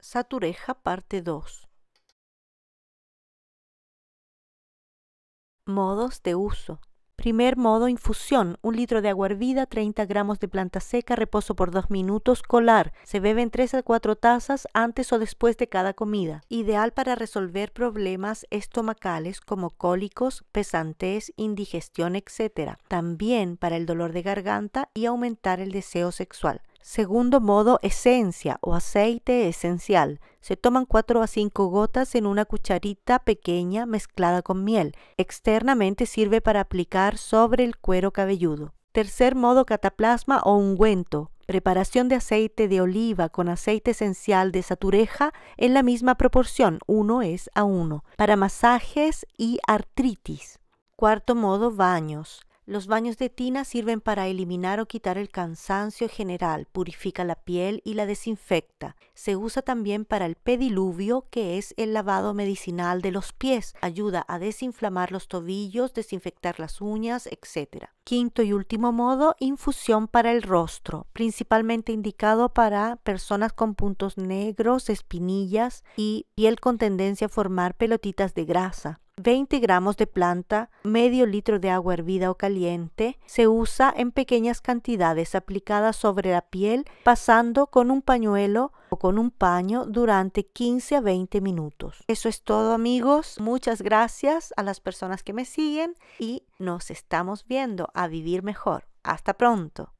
Satureja parte 2. Modos de uso. Primer modo, infusión. Un litro de agua hervida, 30 gramos de planta seca, reposo por 2 minutos, colar. Se beben 3 a 4 tazas antes o después de cada comida. Ideal para resolver problemas estomacales como cólicos, pesantez, indigestión, etc. También para el dolor de garganta y aumentar el deseo sexual. Segundo modo, esencia o aceite esencial. Se toman 4 a 5 gotas en una cucharita pequeña mezclada con miel. Externamente sirve para aplicar sobre el cuero cabelludo. Tercer modo, cataplasma o ungüento. Preparación de aceite de oliva con aceite esencial de satureja en la misma proporción, 1 es a 1, para masajes y artritis. Cuarto modo, baños. Los baños de tina sirven para eliminar o quitar el cansancio general, purifica la piel y la desinfecta. Se usa también para el pediluvio, que es el lavado medicinal de los pies. Ayuda a desinflamar los tobillos, desinfectar las uñas, etc. Quinto y último modo, infusión para el rostro, principalmente indicado para personas con puntos negros, espinillas y piel con tendencia a formar pelotitas de grasa. 20 gramos de planta, medio litro de agua hervida o caliente. Se usa en pequeñas cantidades aplicadas sobre la piel pasando con un pañuelo o con un paño durante 15 a 20 minutos. Eso es todo amigos. Muchas gracias a las personas que me siguen y nos estamos viendo a vivir mejor. Hasta pronto.